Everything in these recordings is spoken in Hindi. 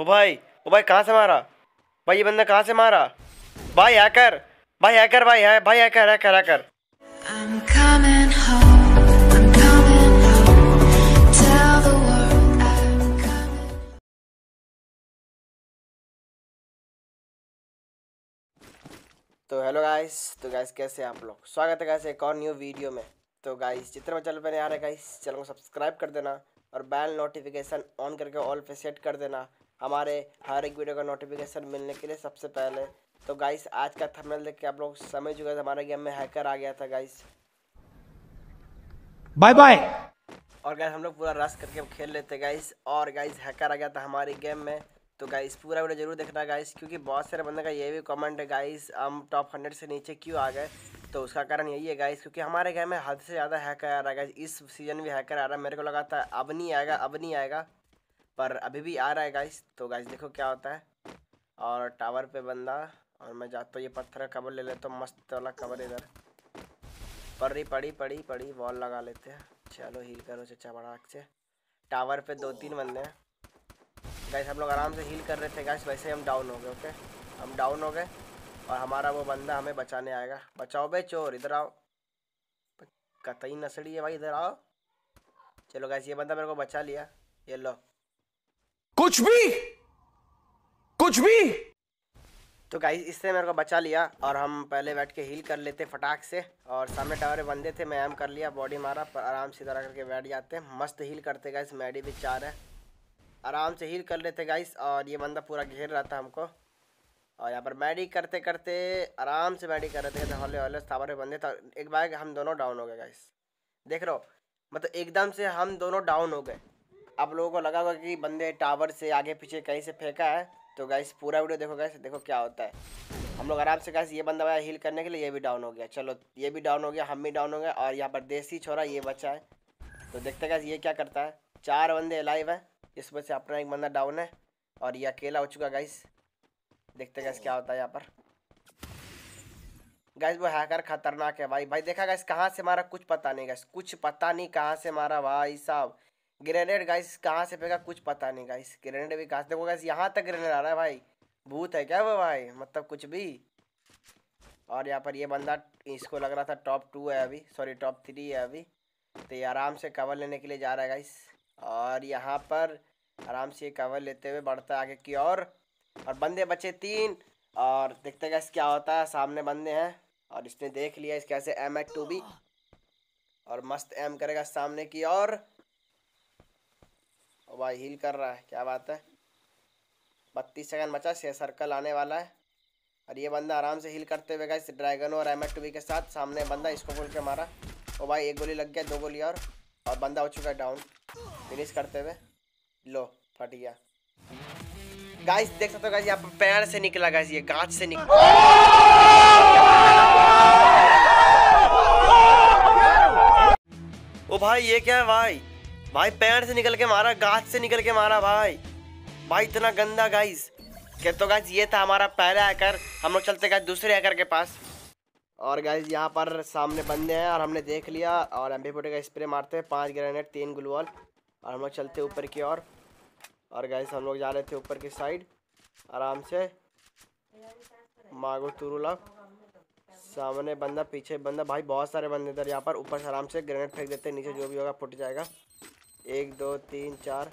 ओ भाई ओ भाई कहाँ से मारा भाई ये बंदा कहाँ से मारा भाई हैकर भाई हैकर भाई है भाई हैकर हैकर हैकर तो हेलो गाइस तो गाइस कैसे हैं आप लोग स्वागत है गाइस एक और न्यू वीडियो में तो गाइस जितना मैं चैनल पर नहीं आ रहा है गाइस चैनल को सब्सक्राइब कर देना और बैल नोटिफिकेशन ऑन करके ऑल पे सेट कर देना हमारे हर एक वीडियो का नोटिफिकेशन मिलने के लिए सबसे पहले तो गाइस आज का थंबनेल देख के आप लोग समझ चुके थे तो हमारे गेम में हैकर आ गया था गाइस बाय बाय और गाइस हम लोग पूरा रस करके खेल लेते गाइस और गाइस हैकर आ गया था हमारे गेम में तो गाइस पूरा वीडियो जरूर देखना गाइस क्योंकि बहुत सारे बंदे का ये भी कमेंट है गाइस हम टॉप हंड्रेड से नीचे क्यों आ गए तो उसका कारण यही है गाइस क्योंकि हमारे गेम में हद से ज़्यादा हैकर आ रहा है इस सीज़न में हैकर आ रहा है मेरे को लगा था अब नहीं आएगा अब नहीं आएगा पर अभी भी आ रहा है गाइस तो गाइस देखो क्या होता है और टावर पे बंदा और मैं जाता हूँ ये पत्थर का कवर ले लेता हूँ मस्त वाला कवर इधर पड़ रही पड़ी पड़ी पड़ी वॉल लगा लेते हैं चलो हील करो चचा बड़ा से टावर पे दो तीन बंदे हैं गाइस हम लोग आराम से हील कर रहे थे गाइस वैसे हम डाउन हो गए ओके हम डाउन हो गए और हमारा वो बंदा हमें बचाने आएगा बचाओ भाई चोर इधर आओ कतई नसड़ी है भाई इधर आओ चलो गैस ये बंदा मेरे को बचा लिया ये लो कुछ भी कुछ भी तो गाइस इससे मेरे को बचा लिया और हम पहले बैठ के हील कर लेते फटाक से और सामने टावरे बंदे थे मैं एम कर लिया बॉडी मारा पर आराम से दरा करके बैठ जाते मस्त हील करते गाइस मैडी भी चार है आराम से हील कर लेते गाइस और ये बंदा पूरा घेर रहा था हमको और यहाँ पर मैडी करते करते आराम से मैडी कर रहे थे हौले हौले टावर बंदे था एक बार हम दोनों डाउन हो गए गाइस देख रहे हो मतलब एकदम से हम दोनों डाउन हो गए आप लोगों को लगा होगा कि बंदे टावर से आगे पीछे कहीं से फेंका है तो गैस पूरा वीडियो देखो गैस देखो क्या होता है हम लोग आराम से गैस ये बंदा भाई हील करने के लिए ये भी डाउन हो गया चलो ये भी डाउन हो गया हम भी डाउन हो गए और यहाँ पर देसी छोरा ये बचा है तो देखते गैस ये क्या करता है चार बंदे लाइव है इसमें से अपना एक बंदा डाउन है और ये अकेला हो चुका गैस देखते गैस क्या होता है यहाँ पर गैस वो हैकर खतरनाक है भाई भाई देखा गैस कहाँ से मारा कुछ पता नहीं गैस कुछ पता नहीं कहाँ से मारा भाई साहब ग्रेनेड गाइस कहाँ से फेंका कुछ पता नहीं गाइस ग्रेनेड भी कहाँ से देखो गाइस यहाँ तक ग्रेनेड आ रहा है भाई भूत है क्या वो भाई मतलब कुछ भी और यहाँ पर ये बंदा इसको लग रहा था टॉप टू है अभी सॉरी टॉप थ्री है अभी तो ये आराम से कवर लेने के लिए जा रहा है गाइस और यहाँ पर आराम से ये कवर लेते हुए बढ़ता है आगे की और, और बंदे बचे तीन और देखते गाइस क्या होता है सामने बंदे हैं और इसने देख लिया इस कैसे एम एट टू भी और मस्त एम करेगा सामने की और वाह हील कर रहा है क्या बात है बत्तीस सेकंड बचा से सर्कल आने वाला है और ये बंदा आराम से हील करते हुए गए ड्रैगन और एम टू के साथ सामने बंदा इसको खोल के मारा और भाई एक गोली लग गया दो गोली और और बंदा हो चुका है डाउन फिनिश करते हुए लो फट गया गाइस देख सकते हो गाइस यहाँ पर से निकला गाइस ये गाँच से निकला ओ भाई ये क्या है भाई भाई पेड़ से निकल के मारा गाछ से निकल के मारा भाई भाई इतना गंदा गाइस क्या तो गाइस ये था हमारा पहला हैकर हम लोग चलते गए दूसरे हैकर के पास और गाइज यहाँ पर सामने बंदे हैं और हमने देख लिया और एम फोटे का स्प्रे मारते हैं पाँच ग्रेनेड तीन ग्लूवॉल और हम लोग चलते ऊपर की ओर और, गाइज हम लोग जा रहे थे ऊपर की साइड आराम से मागो तुरुला सामने बंदा पीछे बंदा भाई बहुत सारे बंदे इधर यहाँ पर ऊपर से आराम से ग्रेनेड फेंक देते हैं नीचे जो भी होगा फुट जाएगा एक दो तीन चार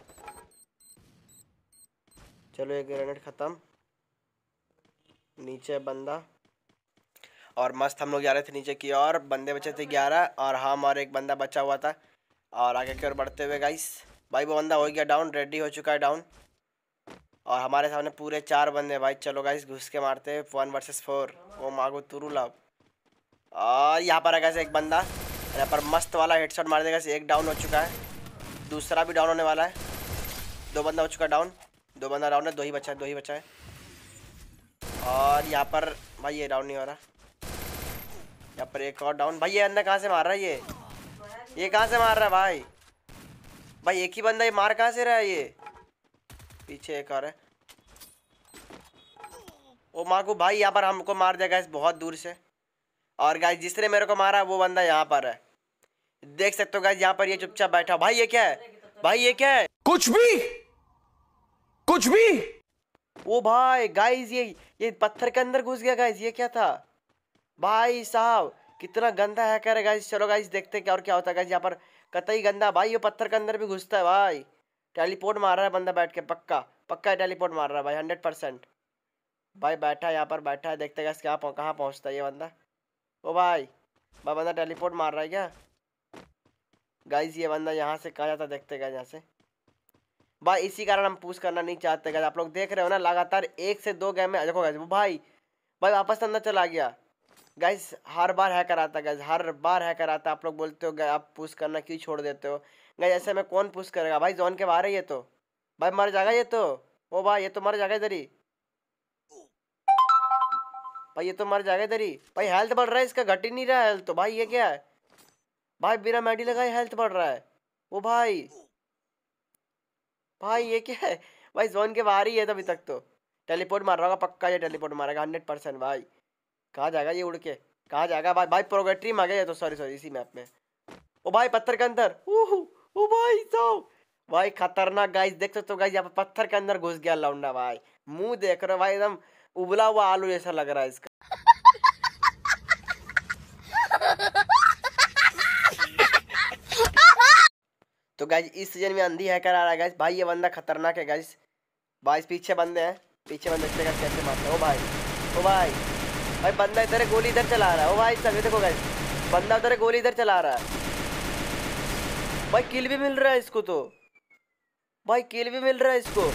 चलो एक ग्रेनेड ख़त्म नीचे बंदा और मस्त हम लोग जा रहे थे नीचे की और बंदे बचे थे ग्यारह और हम और एक बंदा बचा हुआ था और आगे की ओर बढ़ते हुए गाइस भाई वो बंदा हो गया डाउन रेडी हो चुका है डाउन और हमारे सामने पूरे चार बंदे भाई चलो गाइस घुस के मारते वन वर्सेस फोर वो मागो लव और यहाँ पर है कैसे एक बंदा यहाँ पर मस्त वाला हेडसेट मार देगा एक डाउन हो चुका है दूसरा भी डाउन होने वाला है दो बंदा हो चुका डाउन दो बंदा डाउन है दो ही बचा है दो ही बचा है और यहाँ पर भाई ये डाउन नहीं हो रहा यहाँ पर एक और डाउन भाई ये अंदर कहाँ से मार रहा है ये ये कहाँ से मार रहा है भाई भाई एक ही बंदा ये मार कहाँ से रहा है ये पीछे एक और है ओ माँ को भाई यहाँ पर हमको मार दिया गया बहुत दूर से और गाय जिसने मेरे को मारा वो बंदा यहाँ पर है देख सकते हो गाइज यहाँ पर ये चुपचाप बैठा भाई ये क्या है भाई ये क्या है कुछ भी कुछ भी ओ भाई गाइज ये ये पत्थर के अंदर घुस गया गाइज ये क्या था भाई साहब कितना गंदा है कह रहे गाइज चलो गाइस देखते क्या और क्या होता है गाइस यहाँ पर कतई गंदा भाई ये पत्थर के अंदर भी घुसता है भाई टेलीपोर्ट मार रहा है बंदा बैठ के पक्का पक्का टेलीपोर्ट मार रहा है भाई हंड्रेड परसेंट भाई बैठा है यहाँ पर बैठा है देखते गाइस कहाँ कहाँ पहुँचता है ये बंदा ओ भाई भाई बंदा टेलीपोर्ट मार रहा है क्या गाइज ये बंदा यहाँ से कहा जाता देखते गए यहाँ से भाई इसी कारण हम पूछ करना नहीं चाहते गए आप लोग देख रहे हो ना लगातार एक से दो गेम में देखो गए भाई भाई वापस अंदर चला गया गाइज हर बार है कराता गाइज हर बार है कराता आप लोग बोलते हो आप पूछ करना क्यों छोड़ देते हो गाइज ऐसे में कौन पूछ करेगा भाई जोन के बाहर है ये तो भाई मर जाएगा ये तो ओ भाई ये तो मर जाएगा इधर ही भाई ये तो मर जाएगा इधर ही भाई हेल्थ बढ़ रहा है इसका घट ही नहीं रहा हेल्थ तो भाई ये क्या है भाई बिना मेडी लगाए हेल्थ बढ़ रहा है वो भाई भाई ये क्या है भाई जोन के बाहर ही है अभी तक तो टेलीपोर्ट मार रहा होगा पक्का ये टेलीपोर्ट मारेगा हंड्रेड परसेंट भाई कहाँ जाएगा ये उड़ के कहाँ जाएगा भाई भाई प्रोगेट्री में गया तो सॉरी सॉरी इसी मैप में ओ भाई पत्थर के अंदर ओ भाई साहब भाई खतरनाक गाइस देख सकते हो गाइस यहाँ पर पत्थर के अंदर घुस गया लौंडा भाई मुंह देख रहे हो भाई एकदम उबला हुआ आलू जैसा लग रहा है इसका गाइज इस सीजन में अंधी हैकर आ रहा है गैज भाई ये बंदा खतरनाक है गाइज भाई पीछे बंदे हैं पीछे बंदे देखते गैस कैसे मारते हैं ओ भाई ओ भाई भाई बंदा इधर गोली इधर चला रहा है ओ भाई सभी देखो गाइज बंदा उधर गोली इधर चला रहा है भाई किल भी मिल रहा है इसको तो भाई किल भी मिल रहा है इसको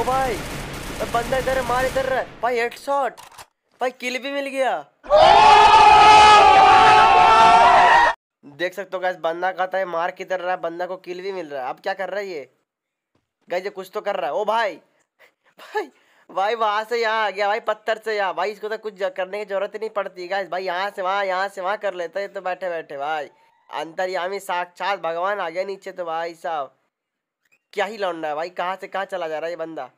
ओ भाई बंदा इधर मार इधर रहा है भाई हेड भाई किल भी मिल गया ओ! देख सकते हो गैस बंदा कहता है मार किधर रहा है बंदा को किल भी मिल रहा है अब क्या कर रहा है ये गैस ये कुछ तो कर रहा है ओ भाई भाई भाई वहाँ से यहाँ आ गया भाई पत्थर से यहाँ भाई इसको तो कुछ करने की जरूरत ही नहीं पड़ती गैस भाई यहाँ से वहाँ यहाँ से वहाँ कर लेता है तो बैठे बैठे भाई अंतर्यामी साक्षात भगवान आ गया नीचे तो भाई साहब क्या ही लौटना है भाई कहाँ से कहाँ चला जा रहा है ये बंदा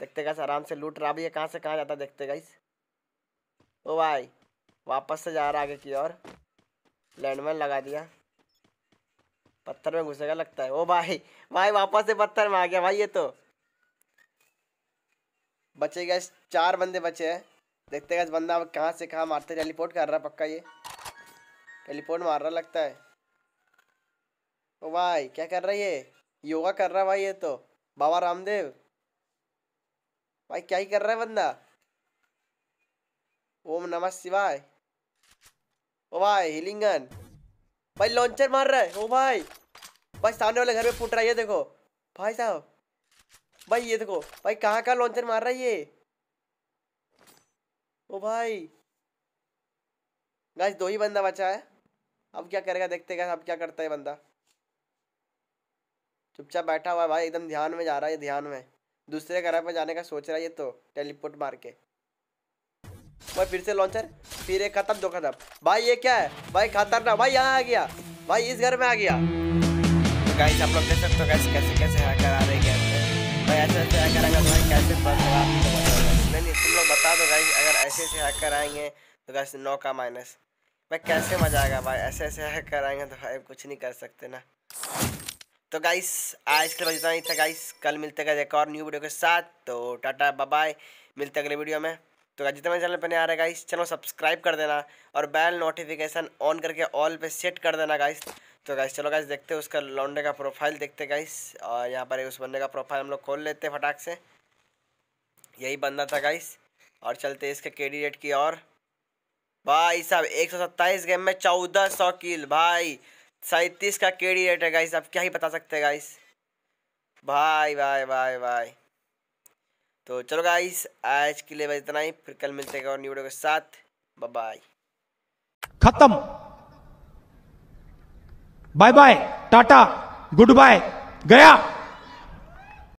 देखते गैस आराम से लूट रहा भी ये कहाँ से कहाँ जाता देखते गैस ओ भाई वापस से जा रहा आगे की ओर लैंडमाइन लगा दिया पत्थर में घुसेगा लगता है ओ भाई भाई वापस से पत्थर में आ गया भाई ये तो बचे गए चार बंदे बचे हैं देखते गए बंदा कहाँ से कहाँ मारते टेलीपोर्ट कर रहा पक्का ये टेलीपोर्ट मार रहा लगता है ओ भाई क्या कर रहा है ये योगा कर रहा है भाई ये तो बाबा रामदेव भाई क्या ही कर रहा है बंदा ओम नमः शिवाय ओ भाई हीलिंग गन भाई लॉन्चर मार रहा है ओ भाई भाई सामने वाले घर में फूट रहा है ये देखो भाई साहब भाई ये देखो भाई कहाँ कहाँ लॉन्चर मार रहा है ये ओ भाई गाइस दो ही बंदा बचा है अब क्या करेगा देखते गए अब क्या करता है बंदा चुपचाप बैठा हुआ है भाई एकदम ध्यान में जा रहा है ध्यान में दूसरे घर पर जाने का सोच रहा है ये तो टेलीपोर्ट मार के भाई फिर से लॉन्चर फिर एक खत्म दो खत्म भाई ये क्या है भाई खतरनाक भाई यहाँ आ गया भाई इस घर में आ गया गाइस आप लोग देख सकते हो कैसे कैसे कैसे हैकर आ रहे हैं गेम भाई ऐसे ऐसे हैकर अगर भाई कैसे बंद होगा नहीं नहीं तुम लोग बता दो गाइस अगर ऐसे ऐसे हैकर आएंगे तो गाइस नौ का माइनस भाई कैसे मजा आएगा भाई ऐसे ऐसे हैकर आएंगे तो भाई कुछ नहीं कर सकते ना तो गाइस आज के बजता नहीं था गाइस कल मिलते गए एक और न्यू वीडियो के साथ तो टाटा बाय मिलते अगले वीडियो में तो जितना चैनल पर नहीं आ रहा है गाइस चैनल सब्सक्राइब कर देना और बेल नोटिफिकेशन ऑन करके ऑल पे सेट कर देना गाइस तो गाइस चलो गाइस देखते हैं उसका लौंडे का प्रोफाइल देखते हैं गाइस और यहाँ पर उस बंदे का प्रोफाइल हम लोग खोल लेते हैं फटाक से यही बंदा था गाइस और चलते इसके कैंडिडेट की और भाई साहब एक सौ सत्ताईस गेम में चौदह सौ किल भाई सैंतीस का कैंडिडेट है गाइस आप क्या ही बता सकते हैं गाइस भाई भाई भाई भाई तो चलो गाइस आज के लिए बस इतना ही फिर कल मिलते हैं और न्यू वीडियो के साथ बाय बाय खत्म bye bye tata goodbye गया